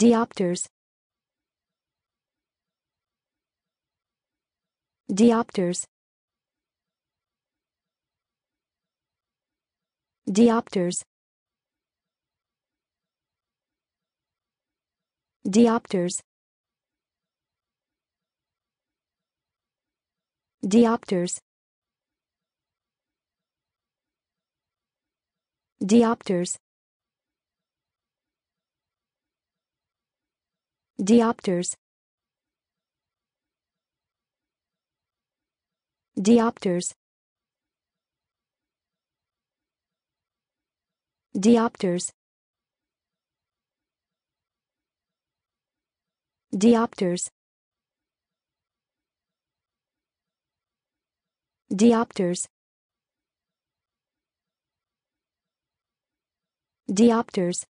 diopters diopters diopters diopters diopters diopters diopters diopters diopters diopters diopters diopters